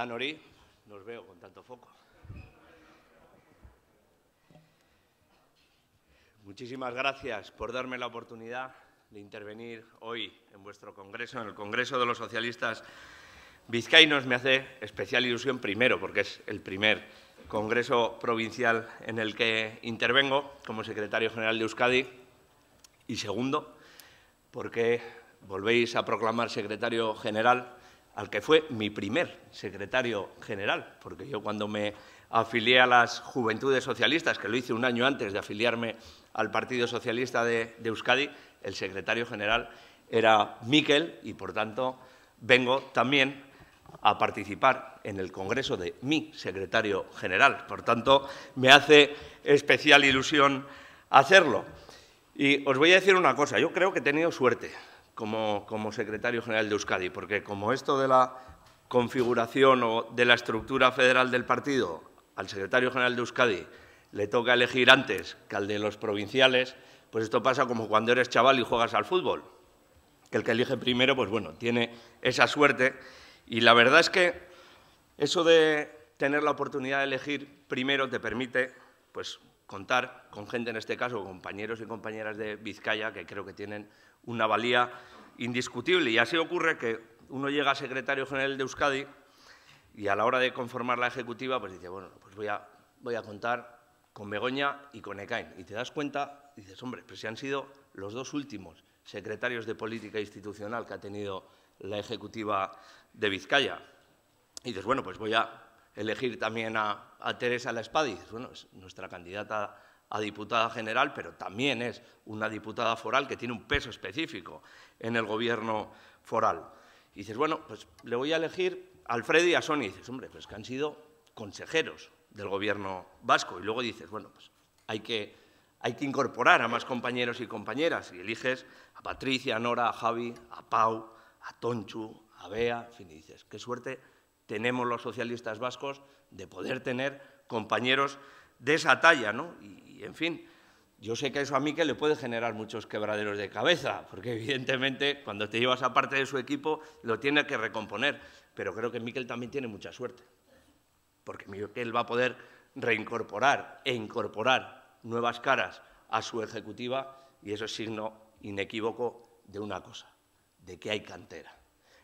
Danori, nos veo con tanto foco. Muchísimas gracias por darme la oportunidad de intervenir hoy en vuestro Congreso, en el Congreso de los Socialistas Vizcaínos. Me hace especial ilusión primero, porque es el primer Congreso Provincial en el que intervengo como secretario general de Euskadi y segundo, porque volvéis a proclamar secretario general al que fue mi primer secretario general, porque yo cuando me afilié a las Juventudes Socialistas, que lo hice un año antes de afiliarme al Partido Socialista de, Euskadi, el secretario general era Miquel y, por tanto, vengo también a participar en el Congreso de mi secretario general. Por tanto, me hace especial ilusión hacerlo. Y os voy a decir una cosa, yo creo que he tenido suerte como, secretario general de Euskadi, porque como esto de la configuración o de la estructura federal del partido al secretario general de Euskadi le toca elegir antes que al de los provinciales, pues esto pasa como cuando eres chaval y juegas al fútbol, que el que elige primero, pues bueno, tiene esa suerte. Y la verdad es que eso de tener la oportunidad de elegir primero te permite, pues, contar con gente, en este caso, compañeros y compañeras de Vizcaya, que creo que tienen una valía indiscutible. Y así ocurre que uno llega a secretario general de Euskadi y a la hora de conformar la ejecutiva, pues dice, bueno, pues voy a, voy a contar con Begoña y con Ecain. Y te das cuenta, dices, hombre, pues si han sido los dos últimos secretarios de política institucional que ha tenido la ejecutiva de Vizcaya. Y dices, bueno, pues voy a elegir también a, a Teresa La Espada. Y dices, bueno, es nuestra candidata a diputada general, pero también es una diputada foral que tiene un peso específico en el gobierno foral. Y dices, bueno, pues le voy a elegir a Alfredo y a Sony. Y dices, hombre, pues que han sido consejeros del gobierno vasco. Y luego dices, bueno, pues hay que, hay que incorporar a más compañeros y compañeras. Y eliges a Patricia, a Nora, a Javi, a Pau, a Tonchu, a Bea. En fin, y dices, qué suerte tenemos los socialistas vascos de poder tener compañeros de esa talla, ¿no? y, en fin, yo sé que eso a Miquel le puede generar muchos quebraderos de cabeza, porque evidentemente cuando te llevas a parte de su equipo lo tiene que recomponer. Pero creo que Miquel también tiene mucha suerte, porque Miquel va a poder reincorporar e incorporar nuevas caras a su ejecutiva y eso es signo inequívoco de una cosa, de que hay cantera,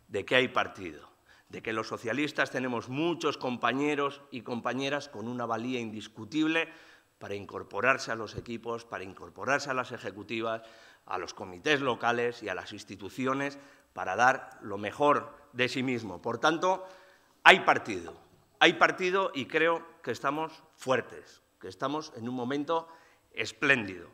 de que hay partido, de que los socialistas tenemos muchos compañeros y compañeras con una valía indiscutible para incorporarse a los equipos, para incorporarse a las ejecutivas, a los comités locales y a las instituciones para dar lo mejor de sí mismo. Por tanto, hay partido, hay partido y creo que estamos fuertes, que estamos en un momento espléndido.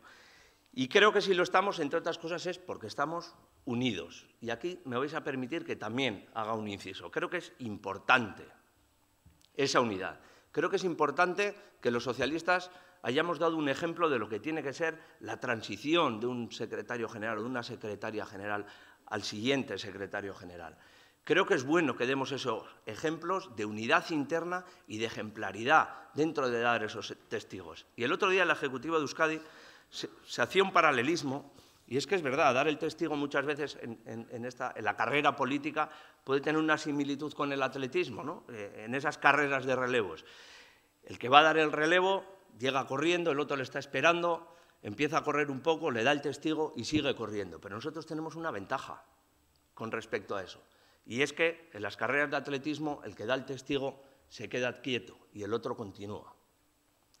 Y creo que si lo estamos, entre otras cosas, es porque estamos unidos. Y aquí me vais a permitir que también haga un inciso. Creo que es importante esa unidad. Creo que es importante que los socialistas hayamos dado un ejemplo de lo que tiene que ser la transición de un secretario general o de una secretaria general al siguiente secretario general. Creo que es bueno que demos esos ejemplos de unidad interna y de ejemplaridad dentro de dar esos testigos. Y el otro día la Ejecutiva de Euskadi se, hacía un paralelismo, y es que es verdad, dar el testigo muchas veces en, la carrera política puede tener una similitud con el atletismo, eh, en esas carreras de relevos. El que va a dar el relevo llega corriendo, el otro le está esperando, empieza a correr un poco, le da el testigo y sigue corriendo. Pero nosotros tenemos una ventaja con respecto a eso. Y es que en las carreras de atletismo el que da el testigo se queda quieto y el otro continúa.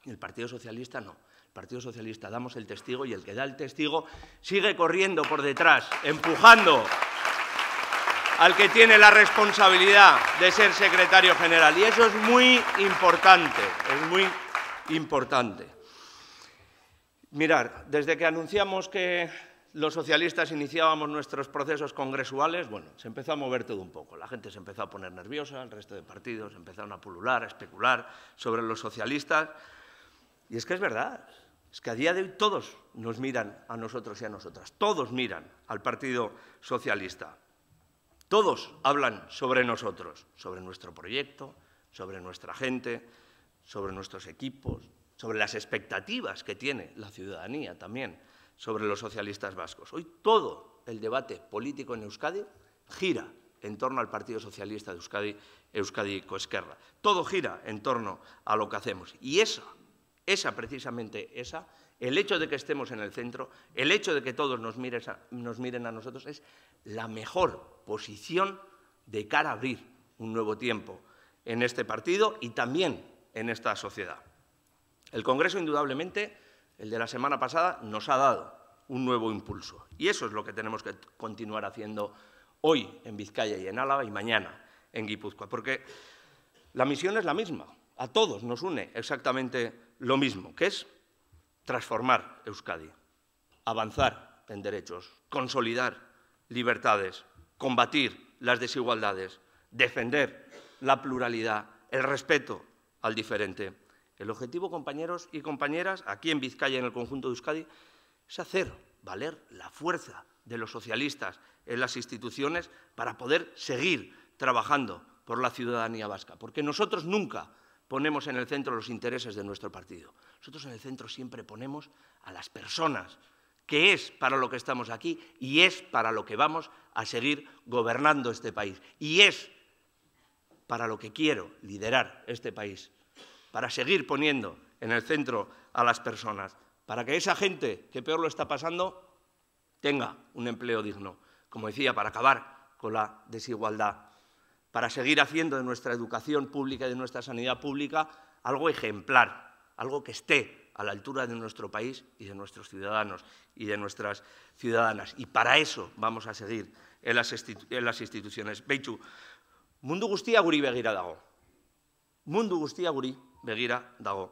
El Partido Socialista no. El Partido Socialista damos el testigo y el que da el testigo sigue corriendo por detrás, empujando al que tiene la responsabilidad de ser secretario general. Y eso es muy importante, es muy importante. Mirar, desde que anunciamos que los socialistas iniciábamos nuestros procesos congresuales, bueno, se empezó a mover todo un poco. La gente se empezó a poner nerviosa, el resto de partidos empezaron a pulular, a especular sobre los socialistas. Y es que es verdad, es que a día de hoy todos nos miran a nosotros y a nosotras, todos miran al Partido Socialista. Todos hablan sobre nosotros, sobre nuestro proyecto, sobre nuestra gente, sobre nuestros equipos, sobre las expectativas que tiene la ciudadanía también sobre los socialistas vascos. Hoy todo el debate político en Euskadi gira en torno al Partido Socialista de Euskadi, Euskadi Coesquerra. Todo gira en torno a lo que hacemos. Y esa, esa precisamente esa, el hecho de que estemos en el centro, el hecho de que todos nos, nos miren a nosotros, es la mejor posición de cara a abrir un nuevo tiempo en este partido y también en esta sociedad. El Congreso, indudablemente, el de la semana pasada, nos ha dado un nuevo impulso. Y eso es lo que tenemos que continuar haciendo hoy en Vizcaya y en Álava y mañana en Guipúzcoa, porque la misión es la misma, a todos nos une exactamente lo mismo, que es transformar Euskadi, avanzar en derechos, consolidar libertades, combatir las desigualdades, defender la pluralidad, el respeto al diferente. El objetivo, compañeros y compañeras, aquí en Vizcaya en el conjunto de Euskadi, es hacer valer la fuerza de los socialistas en las instituciones para poder seguir trabajando por la ciudadanía vasca, porque nosotros nunca ponemos en el centro los intereses de nuestro partido. Nosotros en el centro siempre ponemos a las personas, que es para lo que estamos aquí y es para lo que vamos a seguir gobernando este país. Y es para lo que quiero, liderar este país, para seguir poniendo en el centro a las personas, para que esa gente que peor lo está pasando tenga un empleo digno, como decía, para acabar con la desigualdad, para seguir haciendo de nuestra educación pública y de nuestra sanidad pública algo ejemplar, algo que esté a la altura de nuestro país y de nuestros ciudadanos y de nuestras ciudadanas. Y para eso vamos a seguir en las, instituciones. mundu guztia guri begira dago. Mundu guztia guri begira dago.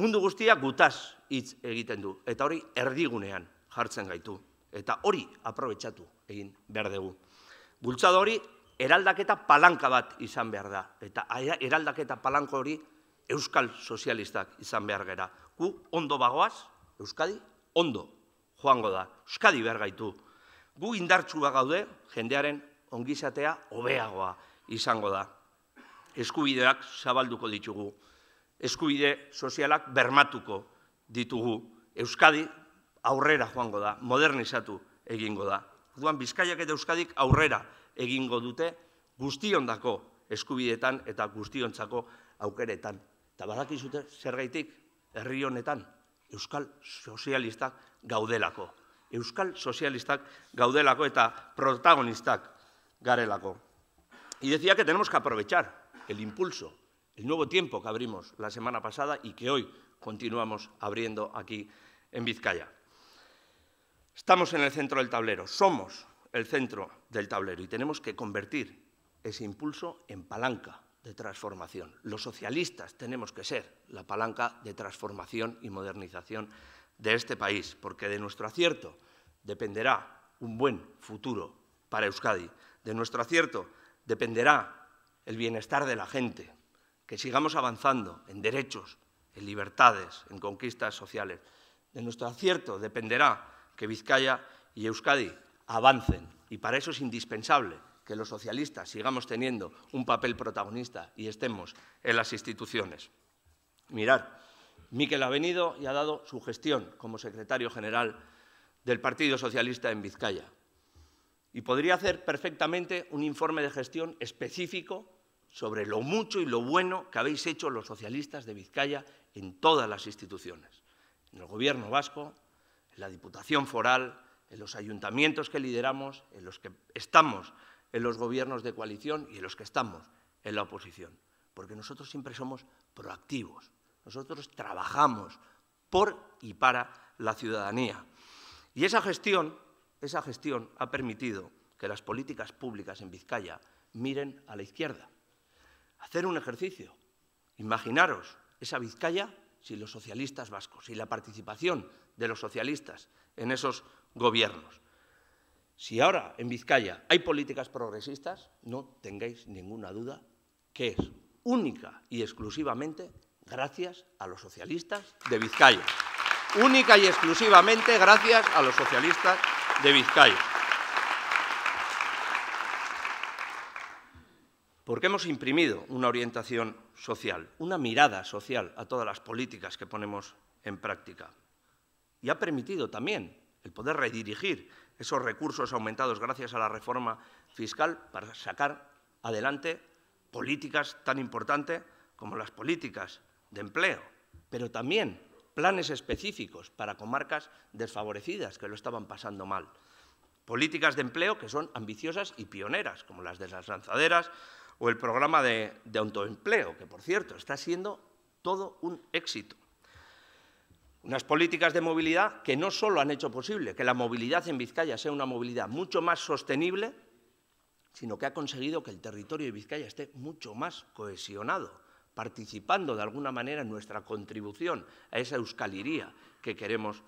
Mundu guztia gutaz hitz egiten du, eta hori erdigunean jartzen gaitu. Eta hori aprobetsatu egin behar dugu. hori eraldaketa palanka bat izan behar da. Eta eraldaketa palanko hori euskal sozialistak izan behar gara. Gu ondo bagoaz, Euskadi, ondo joango da. Euskadi behar Gu indartsua gaude jendearen ongizatea hobeagoa izango da. Eskubideak zabalduko ditugu, eskubide sozialak bermatuko ditugu, Euskadi aurrera joango da, modernizatu egingo da. Duan Bizkaiak eta Euskadik aurrera egingo dute guztiondako eskubidetan eta guztiontzako aukeretan. Eta badakizute zer gaitik herri honetan Euskal Sozialistak gaudelako. Euskal Sozialistak gaudelako eta protagonistak garelako. Y decía que tenemos que aprovechar el impulso, el nuevo tiempo que abrimos la semana pasada y que hoy continuamos abriendo aquí en Vizcaya. Estamos en el centro del tablero, somos el centro del tablero y tenemos que convertir ese impulso en palanca de transformación. Los socialistas tenemos que ser la palanca de transformación y modernización de este país, porque de nuestro acierto dependerá un buen futuro para Euskadi. De nuestro acierto dependerá el bienestar de la gente, que sigamos avanzando en derechos, en libertades, en conquistas sociales. De nuestro acierto dependerá que Vizcaya y Euskadi avancen y para eso es indispensable que los socialistas sigamos teniendo un papel protagonista y estemos en las instituciones. Mirar, Miquel ha venido y ha dado su gestión como secretario general del Partido Socialista en Vizcaya. Y podría hacer perfectamente un informe de gestión específico sobre lo mucho y lo bueno que habéis hecho los socialistas de Vizcaya en todas las instituciones, en el Gobierno vasco, en la Diputación Foral, en los ayuntamientos que lideramos, en los que estamos en los gobiernos de coalición y en los que estamos en la oposición. Porque nosotros siempre somos proactivos, nosotros trabajamos por y para la ciudadanía. Y esa gestión esa gestión ha permitido que las políticas públicas en Vizcaya miren a la izquierda. Hacer un ejercicio. Imaginaros esa Vizcaya sin los socialistas vascos, sin la participación de los socialistas en esos gobiernos. Si ahora en Vizcaya hay políticas progresistas, no tengáis ninguna duda que es única y exclusivamente gracias a los socialistas de Vizcaya. Única y exclusivamente gracias a los socialistas de Vizcaya. Porque hemos imprimido una orientación social, una mirada social a todas las políticas que ponemos en práctica. Y ha permitido también el poder redirigir esos recursos aumentados gracias a la reforma fiscal para sacar adelante políticas tan importantes como las políticas de empleo, pero también planes específicos para comarcas desfavorecidas que lo estaban pasando mal. Políticas de empleo que son ambiciosas y pioneras, como las de las lanzaderas o el programa de, autoempleo, que por cierto está siendo todo un éxito. Unas políticas de movilidad que no solo han hecho posible que la movilidad en Vizcaya sea una movilidad mucho más sostenible, sino que ha conseguido que el territorio de Vizcaya esté mucho más cohesionado participando de alguna manera en nuestra contribución a esa euskaliría que queremos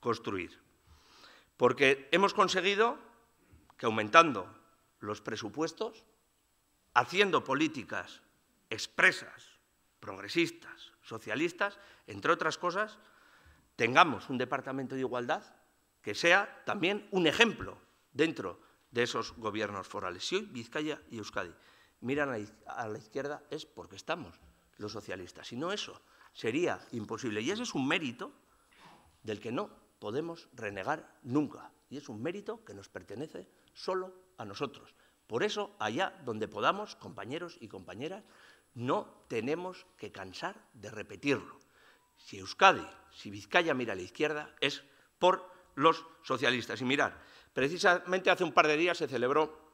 construir. Porque hemos conseguido que aumentando los presupuestos, haciendo políticas expresas, progresistas, socialistas, entre otras cosas, tengamos un departamento de igualdad que sea también un ejemplo dentro de esos gobiernos forales, hoy Vizcaya y Euskadi miran a la izquierda es porque estamos los socialistas. Si no eso, sería imposible. Y ese es un mérito del que no podemos renegar nunca. Y es un mérito que nos pertenece solo a nosotros. Por eso, allá donde podamos, compañeros y compañeras, no tenemos que cansar de repetirlo. Si Euskadi, si Vizcaya mira a la izquierda, es por los socialistas. Y mirar, precisamente hace un par de días se celebró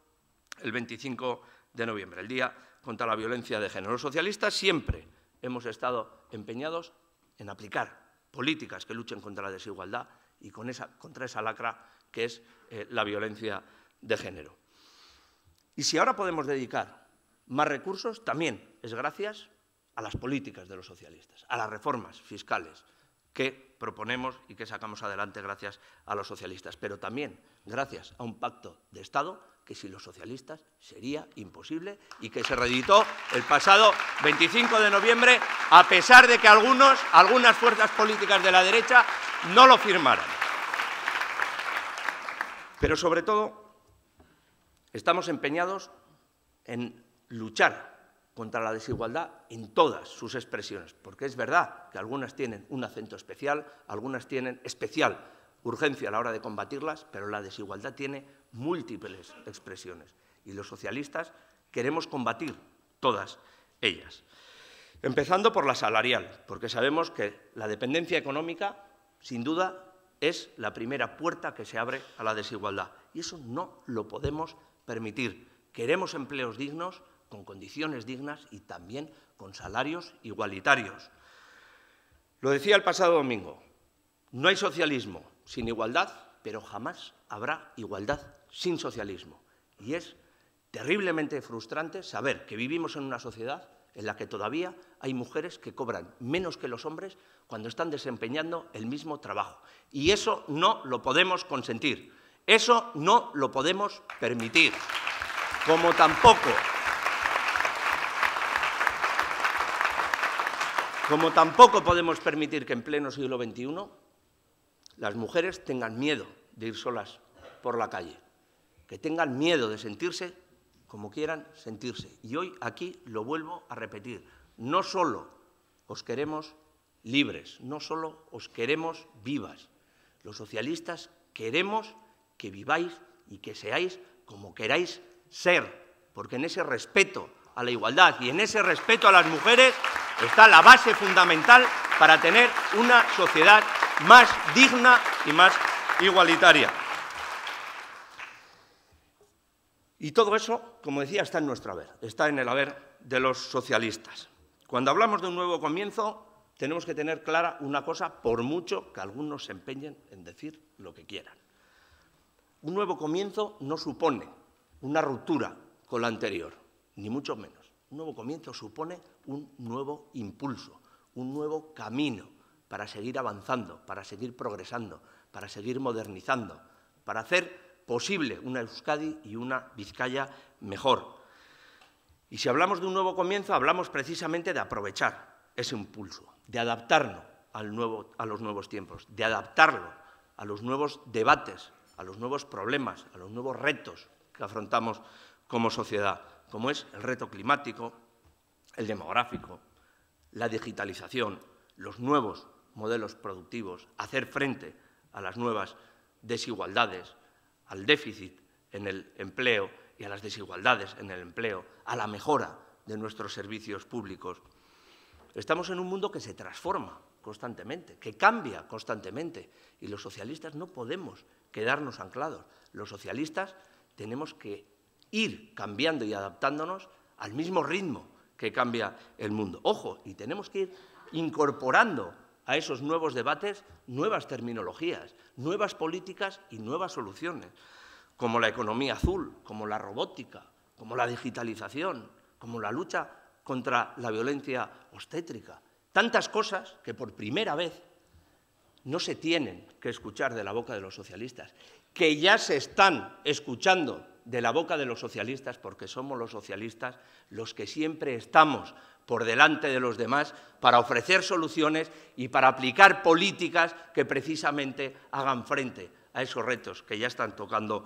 el 25 de noviembre, el Día contra la Violencia de Género. Los socialistas siempre hemos estado empeñados en aplicar políticas que luchen contra la desigualdad y contra esa lacra que es eh, la violencia de género. Y si ahora podemos dedicar más recursos, también es gracias a las políticas de los socialistas, a las reformas fiscales que proponemos y que sacamos adelante gracias a los socialistas, pero también gracias a un pacto de Estado que sin los socialistas sería imposible y que se reeditó el pasado 25 de noviembre, a pesar de que algunos, algunas fuerzas políticas de la derecha no lo firmaran. Pero sobre todo, estamos empeñados en luchar contra la desigualdad en todas sus expresiones, porque es verdad que algunas tienen un acento especial, algunas tienen especial urgencia a la hora de combatirlas, pero la desigualdad tiene múltiples expresiones y los socialistas queremos combatir todas ellas. Empezando por la salarial, porque sabemos que la dependencia económica, sin duda, es la primera puerta que se abre a la desigualdad. Y eso no lo podemos permitir. Queremos empleos dignos, con condiciones dignas y también con salarios igualitarios. Lo decía el pasado domingo, no hay socialismo sin igualdad, pero jamás habrá igualdad sin socialismo. Y es terriblemente frustrante saber que vivimos en una sociedad en la que todavía hay mujeres que cobran menos que los hombres cuando están desempeñando el mismo trabajo. Y eso no lo podemos consentir, eso no lo podemos permitir, como tampoco, como tampoco podemos permitir que en pleno siglo XXI las mujeres tengan miedo de ir solas por la calle, que tengan miedo de sentirse como quieran sentirse. Y hoy aquí lo vuelvo a repetir, no solo os queremos libres, no solo os queremos vivas, los socialistas queremos que viváis y que seáis como queráis ser, porque en ese respeto a la igualdad y en ese respeto a las mujeres está la base fundamental para tener una sociedad más digna y más igualitaria. Y todo eso, como decía, está en nuestro haber, está en el haber de los socialistas. Cuando hablamos de un nuevo comienzo, tenemos que tener clara una cosa, por mucho que algunos se empeñen en decir lo que quieran. Un nuevo comienzo no supone una ruptura con la anterior, ni mucho menos. Un nuevo comienzo supone un nuevo impulso, un nuevo camino, para seguir avanzando, para seguir progresando, para seguir modernizando, para hacer posible una Euskadi y una Vizcaya mejor. Y si hablamos de un nuevo comienzo, hablamos precisamente de aprovechar ese impulso, de adaptarnos a los nuevos tiempos, de adaptarlo a los nuevos debates, a los nuevos problemas, a los nuevos retos que afrontamos como sociedad, como es el reto climático, el demográfico, la digitalización, los nuevos modelos productivos, hacer frente a las nuevas desigualdades, al déficit en el empleo y a las desigualdades en el empleo, a la mejora de nuestros servicios públicos. Estamos en un mundo que se transforma constantemente, que cambia constantemente y los socialistas no podemos quedarnos anclados. Los socialistas tenemos que ir cambiando y adaptándonos al mismo ritmo que cambia el mundo. Ojo, y tenemos que ir incorporando a esos nuevos debates nuevas terminologías, nuevas políticas y nuevas soluciones, como la economía azul, como la robótica, como la digitalización, como la lucha contra la violencia obstétrica. Tantas cosas que por primera vez no se tienen que escuchar de la boca de los socialistas, que ya se están escuchando de la boca de los socialistas, porque somos los socialistas los que siempre estamos por delante de los demás para ofrecer soluciones y para aplicar políticas que precisamente hagan frente a esos retos que ya están tocando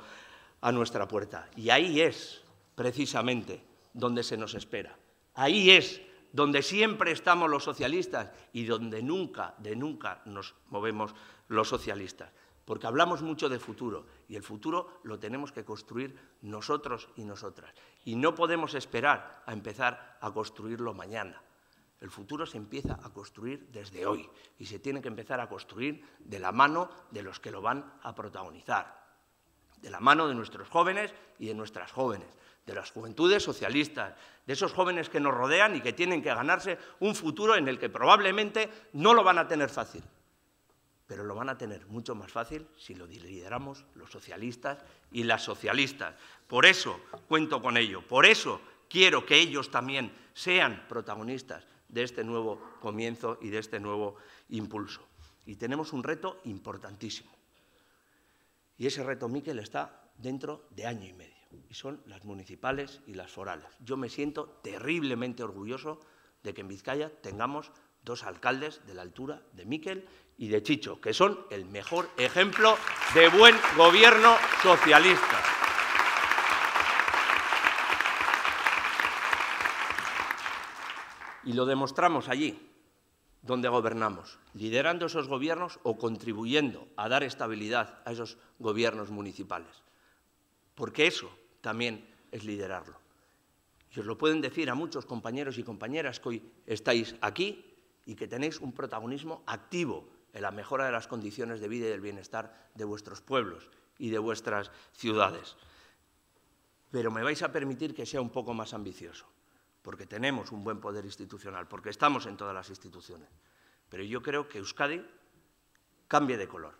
a nuestra puerta. Y ahí es precisamente donde se nos espera. Ahí es donde siempre estamos los socialistas y donde nunca, de nunca nos movemos los socialistas porque hablamos mucho de futuro y el futuro lo tenemos que construir nosotros y nosotras. Y no podemos esperar a empezar a construirlo mañana. El futuro se empieza a construir desde hoy y se tiene que empezar a construir de la mano de los que lo van a protagonizar, de la mano de nuestros jóvenes y de nuestras jóvenes, de las juventudes socialistas, de esos jóvenes que nos rodean y que tienen que ganarse un futuro en el que probablemente no lo van a tener fácil, pero lo van a tener mucho más fácil si lo lideramos los socialistas y las socialistas. Por eso cuento con ello, por eso quiero que ellos también sean protagonistas de este nuevo comienzo y de este nuevo impulso. Y tenemos un reto importantísimo. Y ese reto, Miquel, está dentro de año y medio. Y son las municipales y las forales. Yo me siento terriblemente orgulloso de que en Vizcaya tengamos dos alcaldes de la altura de Miquel y de Chicho, que son el mejor ejemplo de buen gobierno socialista. Y lo demostramos allí, donde gobernamos, liderando esos gobiernos o contribuyendo a dar estabilidad a esos gobiernos municipales. Porque eso también es liderarlo. Y os lo pueden decir a muchos compañeros y compañeras que hoy estáis aquí y que tenéis un protagonismo activo en la mejora de las condiciones de vida y del bienestar de vuestros pueblos y de vuestras ciudades. Pero me vais a permitir que sea un poco más ambicioso, porque tenemos un buen poder institucional, porque estamos en todas las instituciones. Pero yo creo que Euskadi cambie de color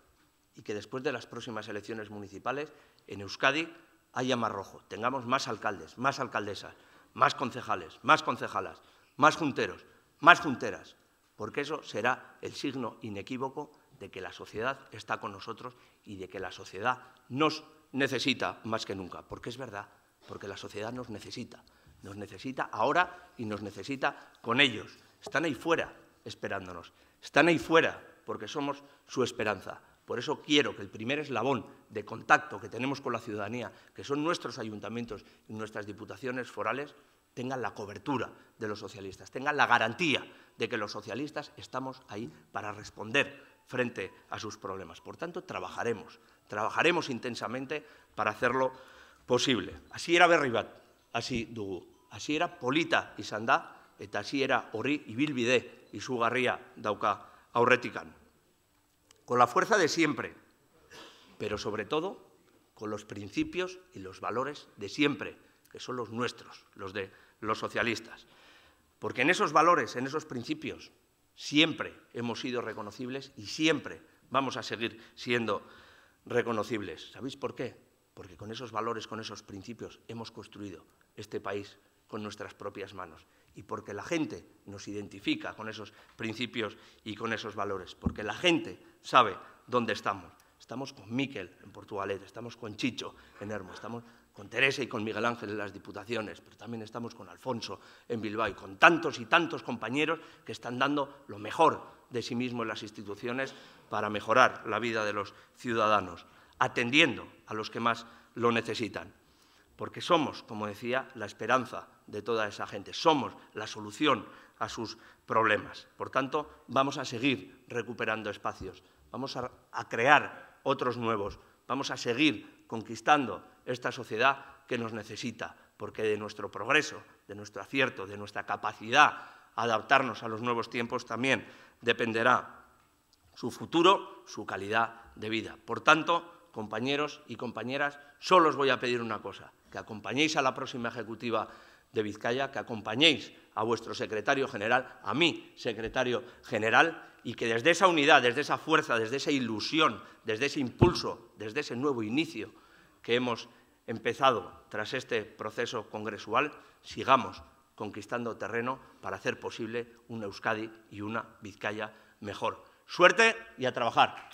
y que después de las próximas elecciones municipales en Euskadi haya más rojo, tengamos más alcaldes, más alcaldesas, más concejales, más concejalas, más junteros, más junteras, porque eso será el signo inequívoco de que la sociedad está con nosotros y de que la sociedad nos necesita más que nunca, porque es verdad, porque la sociedad nos necesita, nos necesita ahora y nos necesita con ellos. Están ahí fuera esperándonos, están ahí fuera porque somos su esperanza. Por eso quiero que el primer eslabón de contacto que tenemos con la ciudadanía, que son nuestros ayuntamientos y nuestras diputaciones forales, tengan la cobertura de los socialistas, tengan la garantía de que los socialistas estamos ahí para responder frente a sus problemas. Por tanto, trabajaremos, trabajaremos intensamente para hacerlo posible. Así era Berribat, así dugu. Así era polita y Sandá, así era horri y Sugarría dauka Aurretican, Con la fuerza de siempre, pero sobre todo con los principios y los valores de siempre, que son los nuestros, los de los socialistas. Porque en esos valores, en esos principios, siempre hemos sido reconocibles y siempre vamos a seguir siendo reconocibles. ¿Sabéis por qué? Porque con esos valores, con esos principios, hemos construido este país con nuestras propias manos y porque la gente nos identifica con esos principios y con esos valores, porque la gente sabe dónde estamos. Estamos con Miquel en Portugalete, estamos con Chicho en Hermo, estamos con Teresa y con Miguel Ángel en las Diputaciones, pero también estamos con Alfonso en Bilbao y con tantos y tantos compañeros que están dando lo mejor de sí mismos en las instituciones para mejorar la vida de los ciudadanos, atendiendo a los que más lo necesitan. Porque somos, como decía, la esperanza de toda esa gente, somos la solución a sus problemas. Por tanto, vamos a seguir recuperando espacios, vamos a, a crear otros nuevos, vamos a seguir conquistando esta sociedad que nos necesita, porque de nuestro progreso, de nuestro acierto, de nuestra capacidad a adaptarnos a los nuevos tiempos también dependerá su futuro, su calidad de vida. Por tanto, compañeros y compañeras, solo os voy a pedir una cosa, que acompañéis a la próxima ejecutiva de Vizcaya, que acompañéis a vuestro secretario general, a mí, secretario general, y que desde esa unidad, desde esa fuerza, desde esa ilusión, desde ese impulso, desde ese nuevo inicio que hemos empezado tras este proceso congresual, sigamos conquistando terreno para hacer posible una Euskadi y una Vizcaya mejor. Suerte y a trabajar.